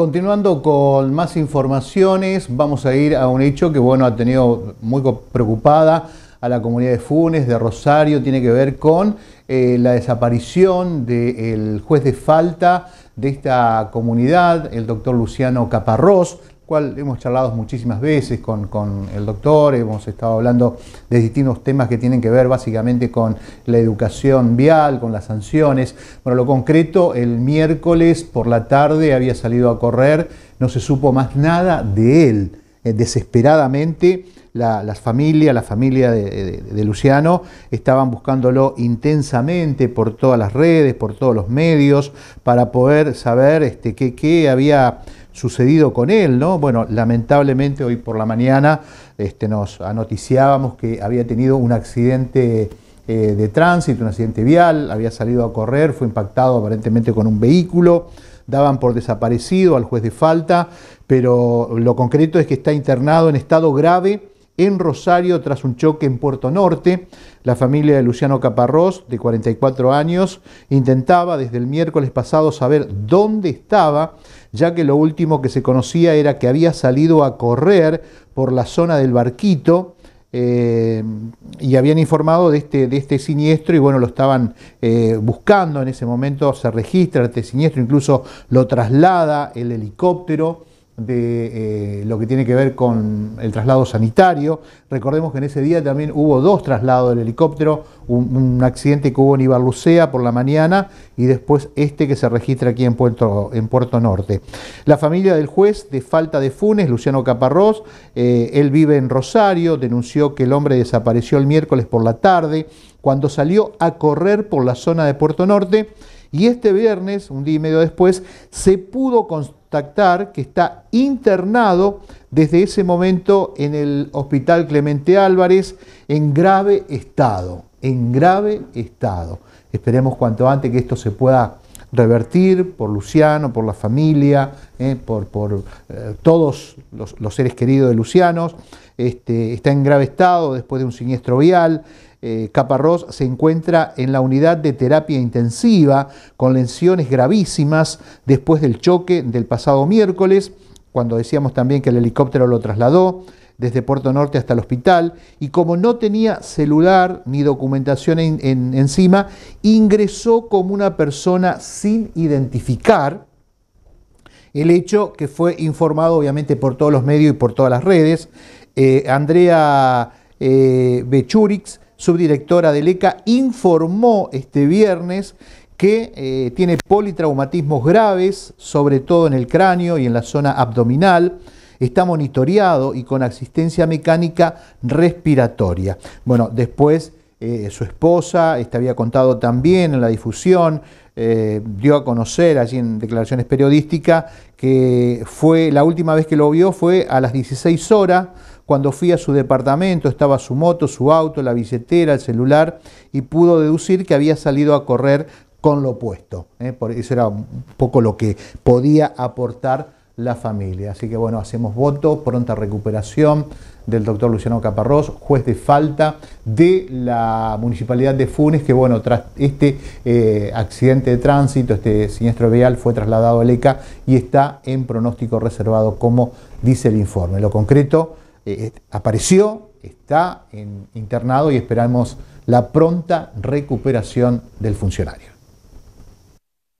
Continuando con más informaciones, vamos a ir a un hecho que bueno ha tenido muy preocupada a la comunidad de Funes, de Rosario, tiene que ver con eh, la desaparición del juez de falta de esta comunidad, el doctor Luciano Caparrós, cual hemos charlado muchísimas veces con, el doctor, hemos estado hablando de distintos temas que tienen que ver básicamente con la educación vial, con las sanciones. Bueno, lo concreto, el miércoles por la tarde había salido a correr, no se supo más nada de él. Eh, desesperadamente las familias, la familia de, Luciano, estaban buscándolo intensamente por todas las redes, por todos los medios, para poder saber este, qué, qué había sucedido con él, ¿no? Bueno, lamentablemente hoy por la mañana este, nos anoticiábamos que había tenido un accidente eh, de tránsito, un accidente vial, había salido a correr, fue impactado aparentemente con un vehículo, daban por desaparecido al juez de falta, pero lo concreto es que está internado en estado grave en Rosario tras un choque en Puerto Norte. La familia de Luciano Caparrós, de 44 años, intentaba desde el miércoles pasado saber dónde estaba, ya que lo último que se conocía era que había salido a correr por la zona del barquito. Eh, y habían informado de este, de este siniestro y bueno, lo estaban eh, buscando en ese momento, se registra este siniestro, incluso lo traslada el helicóptero de eh, lo que tiene que ver con el traslado sanitario. Recordemos que en ese día también hubo dos traslados del helicóptero, un, accidente que hubo en Ibarlucea por la mañana y después este que se registra aquí en Puerto, en Puerto Norte. La familia del juez de falta de Funes, Luciano Caparrós, eh, él vive en Rosario, denunció que el hombre desapareció el miércoles por la tarde cuando salió a correr por la zona de Puerto Norte y este viernes, un día y medio después, se pudo contactar que está internado desde ese momento en el Hospital Clemente Álvarez en grave estado, en grave estado. Esperemos cuanto antes que esto se pueda revertir por Luciano, por la familia, eh, por, eh, todos los, seres queridos de Lucianos. Este, está en grave estado después de un siniestro vial. Eh, Caparrós se encuentra en la unidad de terapia intensiva con lesiones gravísimas después del choque del pasado miércoles, cuando decíamos también que el helicóptero lo trasladó desde Puerto Norte hasta el hospital, y como no tenía celular ni documentación encima, ingresó como una persona sin identificar, el hecho que fue informado obviamente por todos los medios y por todas las redes. Eh, Andrea eh, Bechurix subdirectora del ECA, informó este viernes que eh, tiene politraumatismos graves, sobre todo en el cráneo y en la zona abdominal. Está monitoreado y con asistencia mecánica respiratoria. Bueno, después eh, su esposa, esta había contado también en la difusión, eh, dio a conocer allí en declaraciones periodísticas que fue la última vez que lo vio fue a las 16 horas cuando fui a su departamento estaba su moto, su auto, la billetera, el celular y pudo deducir que había salido a correr con lo puesto. ¿eh? Por eso era un poco lo que podía aportar la familia. Así que bueno, hacemos voto, pronta recuperación del doctor Luciano Caparrós, juez de falta de la Municipalidad de Funes, que bueno, tras este eh, accidente de tránsito, este siniestro vial, fue trasladado al ECA y está en pronóstico reservado, como dice el informe. Lo concreto eh, eh, apareció, está internado y esperamos la pronta recuperación del funcionario.